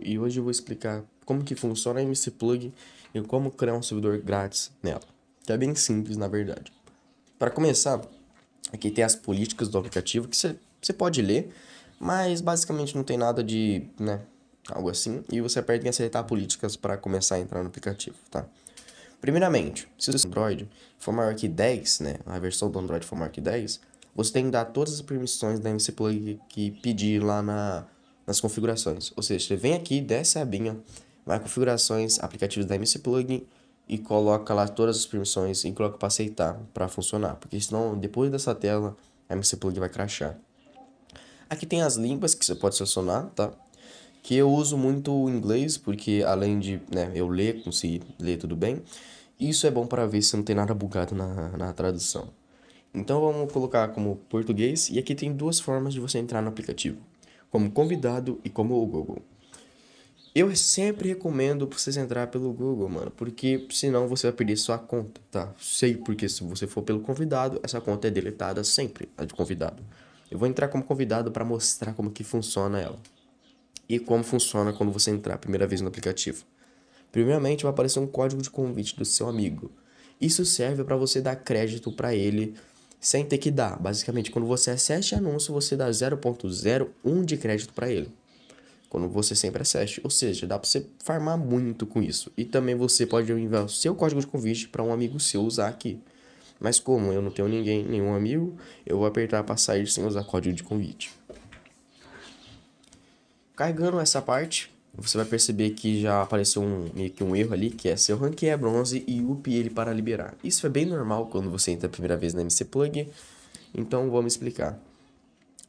e hoje eu vou explicar como que funciona a MC Plug e como criar um servidor grátis nela. Que é bem simples, na verdade. Para começar, aqui tem as políticas do aplicativo que você pode ler, mas basicamente não tem nada de, né, algo assim, e você aperta em aceitar políticas para começar a entrar no aplicativo, tá? Primeiramente, se o Android for maior que 10, né, a versão do Android for maior que 10, você tem que dar todas as permissões da MC Plug que pedir lá na nas configurações. Ou seja, você vem aqui, desce a abinha, vai configurações, aplicativos da MC Plugin e coloca lá todas as permissões e coloca para aceitar, para funcionar, porque senão depois dessa tela a MC Plugin vai crashar. Aqui tem as línguas que você pode selecionar, tá? Que eu uso muito o inglês, porque além de né, eu ler, conseguir ler tudo bem, isso é bom para ver se não tem nada bugado na, na tradução. Então vamos colocar como português, e aqui tem duas formas de você entrar no aplicativo como convidado e como o Google. Eu sempre recomendo vocês entrar pelo Google, mano, porque senão você vai perder sua conta, tá? Sei porque se você for pelo convidado, essa conta é deletada sempre, a de convidado. Eu vou entrar como convidado para mostrar como que funciona ela. E como funciona quando você entrar a primeira vez no aplicativo. Primeiramente, vai aparecer um código de convite do seu amigo. Isso serve para você dar crédito para ele sem ter que dar. Basicamente, quando você acessa anúncio, você dá 0.01 de crédito para ele. Quando você sempre acessa, ou seja, dá para você farmar muito com isso. E também você pode enviar o seu código de convite para um amigo seu usar aqui. Mas como eu não tenho ninguém, nenhum amigo, eu vou apertar para sair sem usar código de convite. Carregando essa parte, você vai perceber que já apareceu um, meio que um erro ali, que é seu rank é bronze e up ele para liberar. Isso é bem normal quando você entra a primeira vez na MC Plug, então vamos explicar.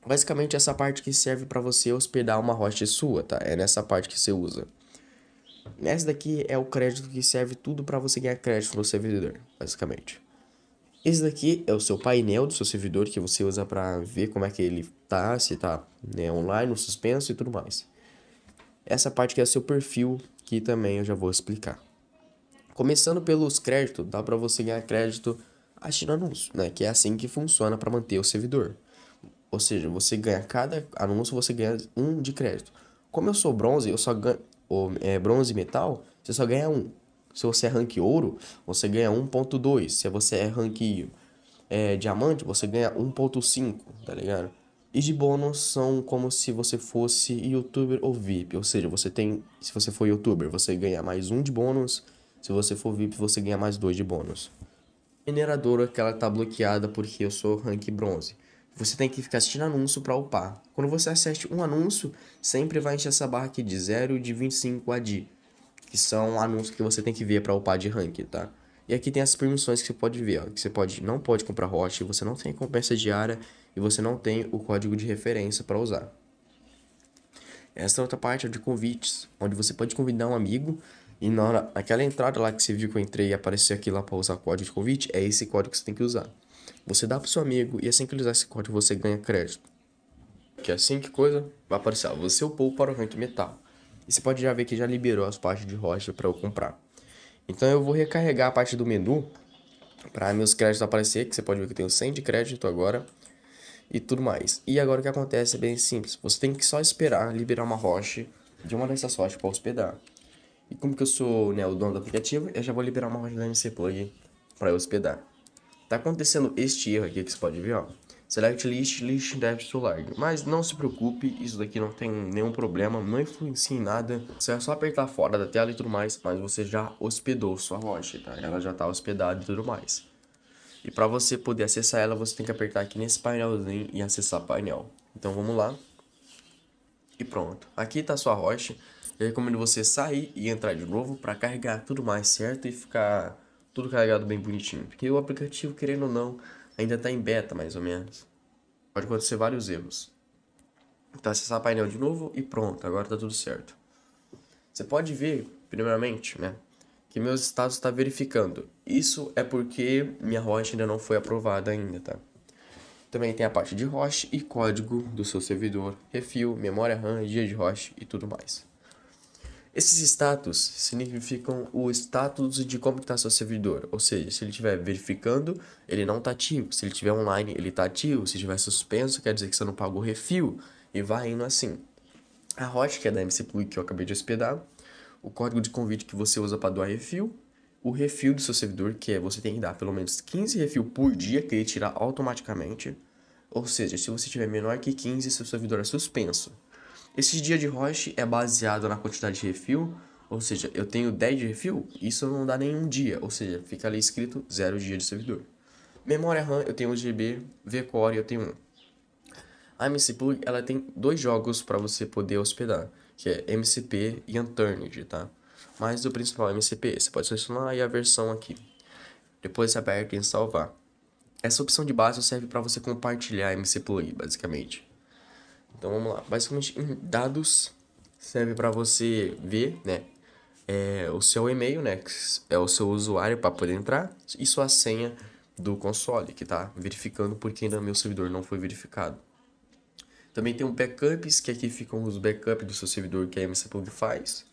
Basicamente essa parte que serve para você hospedar uma host sua, tá? É nessa parte que você usa. Nessa daqui é o crédito que serve tudo para você ganhar crédito no servidor, basicamente. Esse daqui é o seu painel do seu servidor que você usa para ver como é que ele tá, se tá né, online, no suspenso e tudo mais essa parte que é seu perfil, que também eu já vou explicar. Começando pelos créditos, dá para você ganhar crédito assistindo anúncio, né? Que é assim que funciona para manter o servidor. Ou seja, você ganha cada anúncio, você ganha um de crédito. Como eu sou bronze, eu só ganho ou, é, bronze e metal, você só ganha um. Se você é rank ouro, você ganha 1.2. Se você é rank é, diamante, você ganha 1.5, tá ligado? E de bônus são como se você fosse youtuber ou VIP. Ou seja, você tem. Se você for youtuber, você ganha mais um de bônus. Se você for VIP, você ganha mais dois de bônus. Mineradora que ela tá bloqueada porque eu sou rank bronze. Você tem que ficar assistindo anúncio para upar. Quando você assiste um anúncio, sempre vai encher essa barra aqui de 0 de 25 a de. Que são anúncios que você tem que ver para upar de rank, tá? E aqui tem as permissões que você pode ver, ó, que você pode não pode comprar roche, você não tem recompensa diária e você não tem o código de referência para usar. Essa é outra parte é de convites, onde você pode convidar um amigo e na hora, aquela entrada lá que você viu que eu entrei e apareceu aqui lá para usar o código de convite, é esse código que você tem que usar. Você dá para seu amigo e assim que ele usar esse código você ganha crédito. Que é assim que coisa vai aparecer, ó, você upou para o vento metal. E você pode já ver que já liberou as partes de rocha para eu comprar. Então eu vou recarregar a parte do menu para meus créditos aparecer, que você pode ver que eu tenho 100 de crédito agora e tudo mais. E agora o que acontece é bem simples. Você tem que só esperar liberar uma rocha de uma dessas rochas para hospedar. E como que eu sou né, o dono do aplicativo, eu já vou liberar uma rocha da MC Plug para hospedar. Tá acontecendo este erro aqui que você pode ver, ó. Select list, list depth to large. Mas não se preocupe, isso daqui não tem nenhum problema, não influencia em nada. Você é só apertar fora da tela e tudo mais, mas você já hospedou sua rocha tá? Ela já tá hospedada e tudo mais. E para você poder acessar ela, você tem que apertar aqui nesse painelzinho e acessar painel. Então vamos lá. E pronto. Aqui está a sua rocha. Eu recomendo você sair e entrar de novo para carregar tudo mais certo e ficar tudo carregado bem bonitinho. Porque o aplicativo, querendo ou não, ainda está em beta mais ou menos. Pode acontecer vários erros. Então acessar painel de novo e pronto, agora está tudo certo. Você pode ver, primeiramente, né? que meus status está verificando. Isso é porque minha host ainda não foi aprovada ainda, tá? Também tem a parte de host e código do seu servidor, refil, memória RAM, dia de host e tudo mais. Esses status significam o status de como está seu servidor, ou seja, se ele estiver verificando, ele não está ativo, se ele estiver online, ele está ativo, se estiver suspenso, quer dizer que você não pagou refil, e vai indo assim. A host, que é da MC Plug que eu acabei de hospedar, o código de convite que você usa para doar refil, o refil do seu servidor, que é você tem que dar pelo menos 15 refil por dia que ele tirar automaticamente. Ou seja, se você tiver menor que 15, seu servidor é suspenso. Esse dia de host é baseado na quantidade de refil, ou seja, eu tenho 10 de refil, isso não dá nenhum dia, ou seja, fica ali escrito 0 dia de servidor. Memória RAM, eu tenho 1 GB, VCore eu tenho 1. A MC Plug, ela tem dois jogos para você poder hospedar que é MCP e Unturned, tá? Mas o principal é MCP, você pode selecionar e a versão aqui. Depois aperta em salvar. Essa opção de base serve para você compartilhar MC plugin, basicamente. Então vamos lá, basicamente em dados serve para você ver, né, é, o seu e-mail, né, que é o seu usuário para poder entrar e sua senha do console que tá verificando porque ainda meu servidor não foi verificado. Também tem um backups, que aqui ficam os backups do seu servidor que a MC Plug faz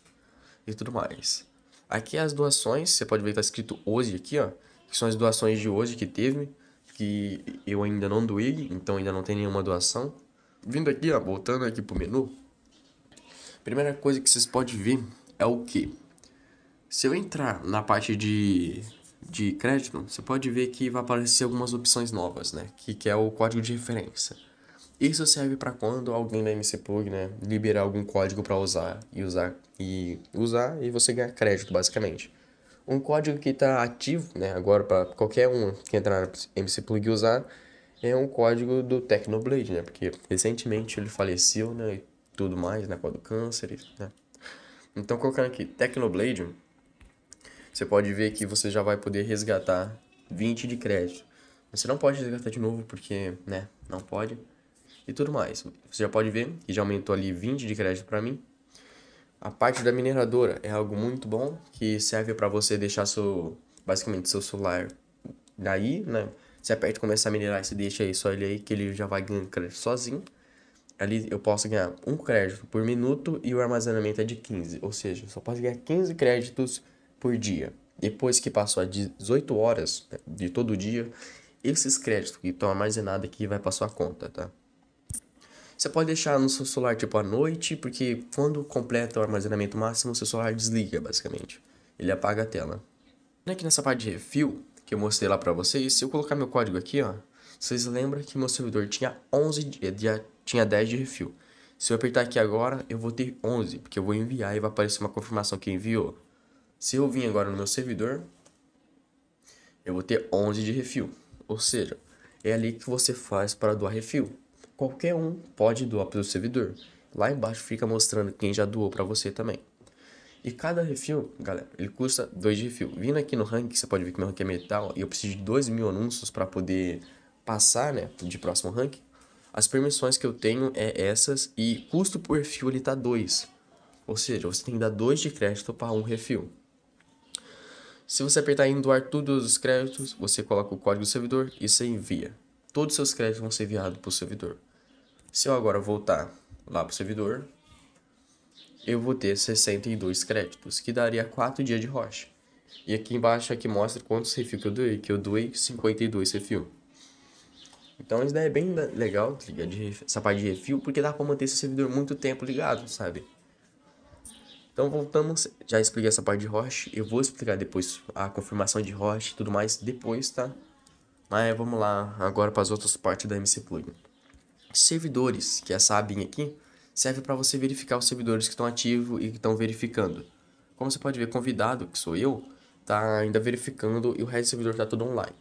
e tudo mais. Aqui as doações, você pode ver que tá escrito hoje aqui, ó, que são as doações de hoje que teve, que eu ainda não doei, então ainda não tem nenhuma doação. Vindo aqui, ó, voltando aqui pro menu, primeira coisa que vocês podem ver é o que? Se eu entrar na parte de, de crédito, você pode ver que vai aparecer algumas opções novas, né? Que, que é o código de referência. Isso serve para quando alguém da MC Plug, né, liberar algum código para usar e usar e usar e você ganhar crédito, basicamente. Um código que está ativo, né, agora para qualquer um que entrar na MC Plug usar, é um código do Technoblade, né, porque recentemente ele faleceu, né, e tudo mais, né, por do câncer, né. Então colocando aqui Technoblade, você pode ver que você já vai poder resgatar 20 de crédito. Você não pode resgatar de novo porque, né, não pode e tudo mais. Você já pode ver que já aumentou ali 20 de crédito para mim. A parte da mineradora é algo muito bom que serve para você deixar seu basicamente seu celular daí, né? Você aperta começa a minerar e você deixa aí só ele aí que ele já vai ganhando crédito sozinho. Ali eu posso ganhar um crédito por minuto e o armazenamento é de 15, ou seja, só posso ganhar 15 créditos por dia. Depois que passou a 18 horas né, de todo dia, esses créditos que estão armazenados aqui vai para sua conta, tá? Você pode deixar no seu celular tipo à noite, porque quando completa o armazenamento máximo, o seu celular desliga basicamente. Ele apaga a tela. Aqui né, nessa parte de refil que eu mostrei lá para vocês, se eu colocar meu código aqui, ó, vocês lembram que meu servidor tinha 11 de, tinha 10 de refil. Se eu apertar aqui agora, eu vou ter 11, porque eu vou enviar e vai aparecer uma confirmação que enviou. Se eu vim agora no meu servidor, eu vou ter 11 de refil. Ou seja, é ali que você faz para doar refil qualquer um pode doar para o servidor. Lá embaixo fica mostrando quem já doou para você também. E cada refil, galera, ele custa 2 refil. Vindo aqui no ranking, você pode ver que meu ranking é metal e eu preciso de 2 mil anúncios para poder passar, né, de próximo ranking. As permissões que eu tenho é essas e custo por refil ele tá 2. Ou seja, você tem que dar 2 de crédito para um refil. Se você apertar em doar todos os créditos, você coloca o código do servidor e você envia. Todos os seus créditos vão ser enviados para o servidor. Se eu agora voltar lá para o servidor, eu vou ter 62 créditos, que daria 4 dias de rocha. E aqui embaixo aqui mostra quantos refil que eu doei, que eu doei 52 refil. Então isso daí é bem legal, tá ligado? essa parte de refil, porque dá para manter esse servidor muito tempo ligado, sabe? Então voltamos, já expliquei essa parte de host, eu vou explicar depois a confirmação de host e tudo mais depois, tá? Mas vamos lá agora para as outras partes da MC Plugin servidores, que é essa abinha aqui, serve para você verificar os servidores que estão ativos e que estão verificando. Como você pode ver, convidado, que sou eu, está ainda verificando e o resto do servidor está todo online.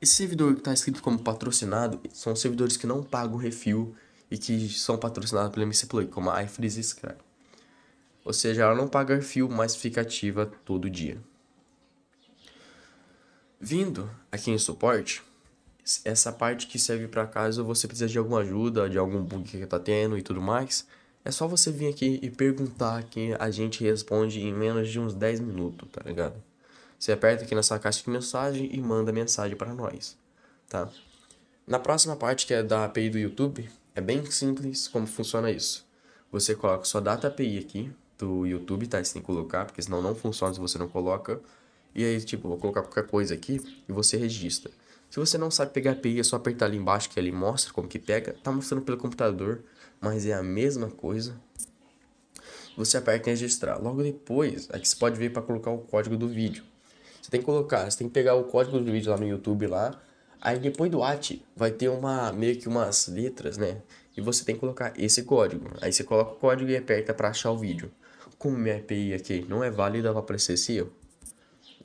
Esse servidor que está escrito como patrocinado são servidores que não pagam refil e que são patrocinados pelo MC Play, como a iFreeze Scry. Ou seja, ela não paga refil, mas fica ativa todo dia. Vindo aqui em suporte, essa parte que serve para caso você precisa de alguma ajuda, de algum bug que tá tendo e tudo mais, é só você vir aqui e perguntar que a gente responde em menos de uns 10 minutos, tá ligado? Você aperta aqui nessa caixa de mensagem e manda mensagem para nós, tá? Na próxima parte que é da API do YouTube, é bem simples como funciona isso. Você coloca sua data API aqui do YouTube, tá? Você tem que colocar, porque senão não funciona se você não coloca. E aí, tipo, vou colocar qualquer coisa aqui e você registra. Se você não sabe pegar API, é só apertar ali embaixo que ele mostra como que pega. Tá mostrando pelo computador, mas é a mesma coisa. Você aperta em registrar. Logo depois, aqui é você pode vir para colocar o código do vídeo. Você tem que colocar, você tem que pegar o código do vídeo lá no YouTube lá. Aí depois do at vai ter uma meio que umas letras, né? E você tem que colocar esse código. Aí você coloca o código e aperta para achar o vídeo. Como minha API aqui não é válida, vai aparecer esse erro.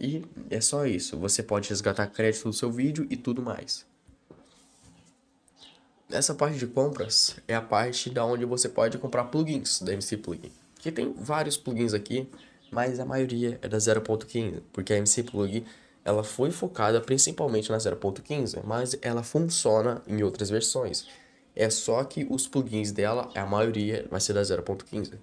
E é só isso. Você pode resgatar crédito do seu vídeo e tudo mais. Essa parte de compras é a parte da onde você pode comprar plugins da MC Plugin. Que tem vários plugins aqui, mas a maioria é da 0.15, porque a MC Plug ela foi focada principalmente na 0.15, mas ela funciona em outras versões. É só que os plugins dela, a maioria vai ser da 0.15.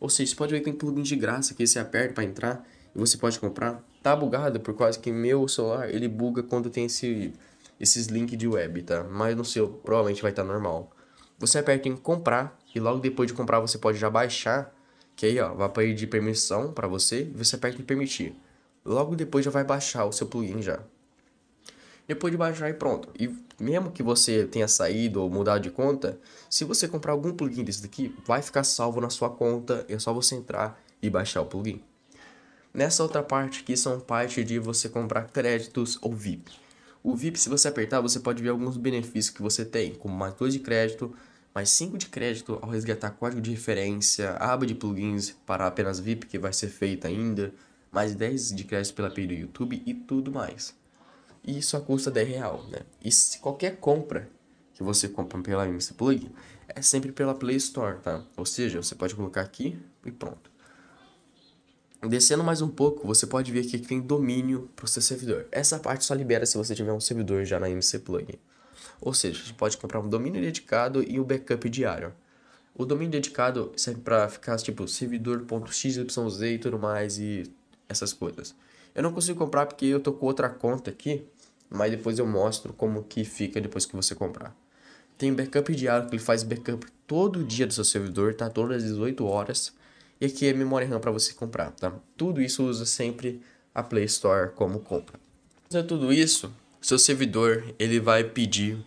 Ou seja, você pode ver que tem plugin de graça que você aperta para entrar e você pode comprar tá bugado por causa que meu celular ele buga quando tem esse, esses links de web, tá? Mas no seu provavelmente vai estar tá normal. Você aperta em comprar e logo depois de comprar você pode já baixar, que aí ó, vai pedir permissão para você, você aperta em permitir. Logo depois já vai baixar o seu plugin já. Depois de baixar e pronto. E mesmo que você tenha saído ou mudado de conta, se você comprar algum plugin desse daqui, vai ficar salvo na sua conta, é só você entrar e baixar o plugin. Nessa outra parte aqui são parte de você comprar créditos ou VIP. O VIP, se você apertar, você pode ver alguns benefícios que você tem, como mais 2 de crédito, mais 5 de crédito ao resgatar código de referência, aba de plugins para apenas VIP que vai ser feita ainda, mais 10 de crédito pela API do YouTube e tudo mais. E isso a custa 10 real, né? E se qualquer compra que você compra pela MC Plug é sempre pela Play Store, tá? Ou seja, você pode colocar aqui e pronto. Descendo mais um pouco, você pode ver aqui que tem domínio para o seu servidor. Essa parte só libera se você tiver um servidor já na MC Plugin. Ou seja, você pode comprar um domínio dedicado e um backup diário. O domínio dedicado serve para ficar tipo servidor.xyz e tudo mais e essas coisas. Eu não consigo comprar porque eu tô com outra conta aqui, mas depois eu mostro como que fica depois que você comprar. Tem backup diário que ele faz backup todo dia do seu servidor, tá? Todas as 18 horas. E aqui é memória RAM para você comprar, tá? Tudo isso usa sempre a Play Store como compra. Fazer tudo isso, seu servidor ele vai pedir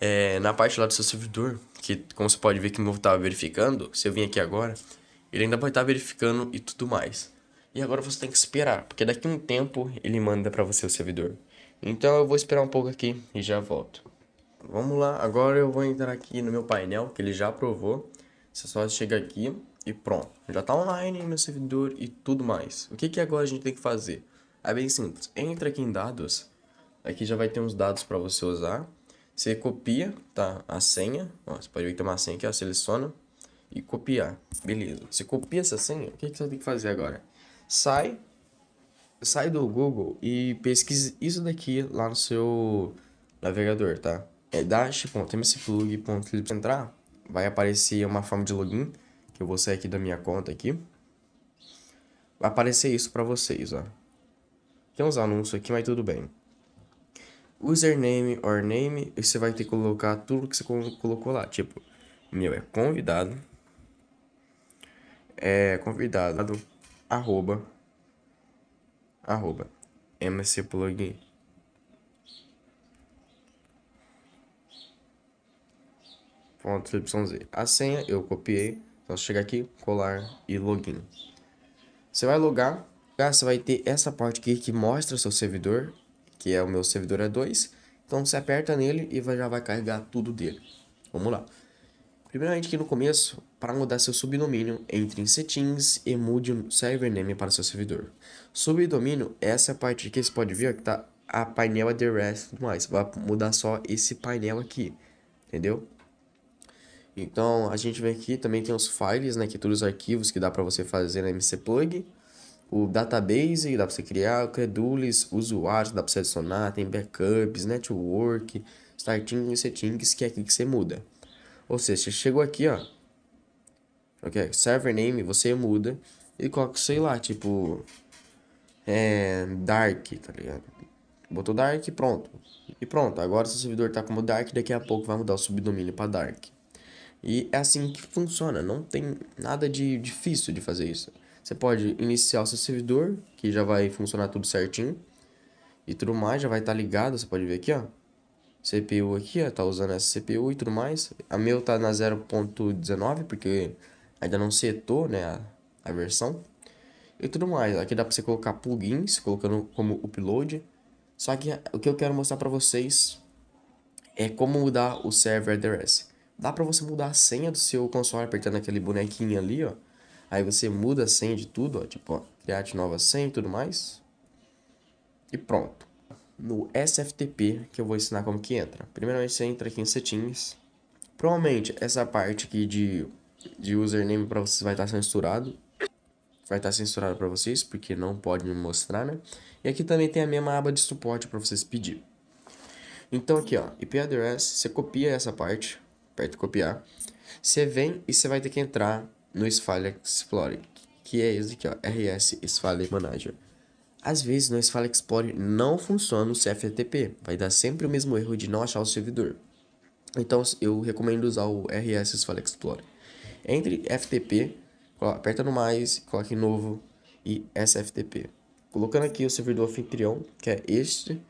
é, na parte lá do seu servidor, que como você pode ver que meu estava tá verificando, se eu vim aqui agora, ele ainda vai estar tá verificando e tudo mais. E agora você tem que esperar, porque daqui a um tempo ele manda para você o servidor. Então eu vou esperar um pouco aqui e já volto. Vamos lá, agora eu vou entrar aqui no meu painel que ele já aprovou. Você só chega aqui e pronto. Já está online meu servidor e tudo mais. O que, que agora a gente tem que fazer? É bem simples. Entra aqui em dados. Aqui já vai ter uns dados para você usar. Você copia tá, a senha. Ó, você pode ver que tem uma senha aqui, ó, seleciona e copiar. Beleza. Você copia essa senha, o que, que você tem que fazer agora? Sai, sai do Google e pesquise isso daqui lá no seu navegador, tá? É dash.mcplug.lib entrar, vai aparecer uma forma de login. Eu vou sair aqui da minha conta aqui. Vai aparecer isso para vocês, ó. Tem uns anúncios aqui, mas tudo bem. Username or name, e você vai ter que colocar tudo que você colocou lá, tipo, meu é convidado é convidado arroba arroba mc plugin ponto yz a senha eu copiei Posso chegar aqui, colar e login. Você vai logar, ah, você vai ter essa parte aqui que mostra seu servidor, que é o meu servidor A2. É então você aperta nele e vai, já vai carregar tudo dele. Vamos lá. Primeiramente aqui no começo, para mudar seu subdomínio, entre em settings e mude o server name para seu servidor. Subdomínio, essa é parte aqui, você pode ver que tá a painel address e tudo mais. Vai mudar só esse painel aqui, entendeu? Então a gente vem aqui, também tem os files, né, que todos os arquivos que dá para você fazer na MC Plug. O database, dá para você criar, credules, usuários, dá para você adicionar, tem backups, network, starting e settings, que é aqui que você muda. Ou seja, você chegou aqui, ó. Ok, server name, você muda e coloca, sei lá, tipo, é, dark, tá ligado? Botou dark, pronto. E pronto, agora seu servidor tá como dark, daqui a pouco vai mudar o subdomínio para dark. E é assim que funciona, não tem nada de difícil de fazer isso. Você pode iniciar o seu servidor, que já vai funcionar tudo certinho. E tudo mais, já vai estar tá ligado, você pode ver aqui, ó. CPU aqui, ó, tá usando essa CPU e tudo mais. A meu tá na 0.19, porque ainda não setou, né, a, a versão. E tudo mais, aqui dá pra você colocar plugins, colocando como upload. Só que o que eu quero mostrar pra vocês é como mudar o server address. Dá para você mudar a senha do seu console apertando aquele bonequinho ali, ó. Aí você muda a senha de tudo, ó, tipo, ó, criar de nova senha e tudo mais. E pronto. No SFTP que eu vou ensinar como que entra. Primeiramente você entra aqui em settings. Provavelmente essa parte aqui de, de username para vocês vai estar tá censurado. Vai estar tá censurado para vocês, porque não pode me mostrar, né? E aqui também tem a mesma aba de suporte para vocês pedir. Então aqui, ó, IP address, você copia essa parte, aperta copiar. Você vem e você vai ter que entrar no Sfile Explorer, que é esse aqui, ó, RS Sfile Manager. Às vezes no Sfile Explorer não funciona o CFTP, vai dar sempre o mesmo erro de não achar o servidor. Então eu recomendo usar o RS Sfile Explorer. Entre FTP, aperta no mais, coloque novo e SFTP. Colocando aqui o servidor anfitrião, que é este,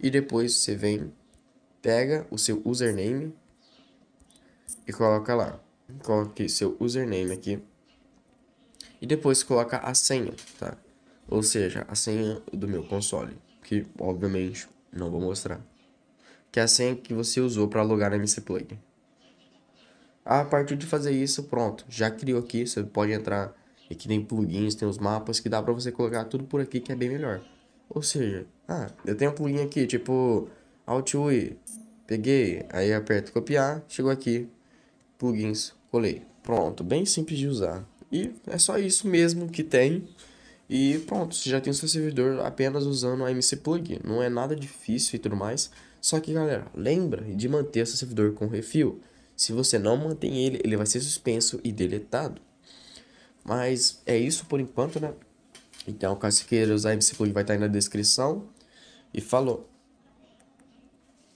e depois você vem, pega o seu username, e coloca lá. Coloque seu username aqui. E depois coloca a senha, tá? Ou seja, a senha do meu console, que obviamente não vou mostrar. Que é a senha que você usou para logar na MC Play. A partir de fazer isso, pronto, já criou aqui, você pode entrar. Aqui tem plugins, tem os mapas que dá para você colocar tudo por aqui que é bem melhor. Ou seja, ah, eu tenho um plugin aqui, tipo Alt UI. Peguei, aí aperto copiar, chegou aqui, plugins colei. Pronto, bem simples de usar. E é só isso mesmo que tem. E pronto, você já tem o seu servidor apenas usando a MC Plug. Não é nada difícil e tudo mais. Só que galera, lembra de manter seu servidor com refil. Se você não mantém ele, ele vai ser suspenso e deletado. Mas é isso por enquanto, né? Então, caso queira usar MC Plug, vai estar aí na descrição. E falou!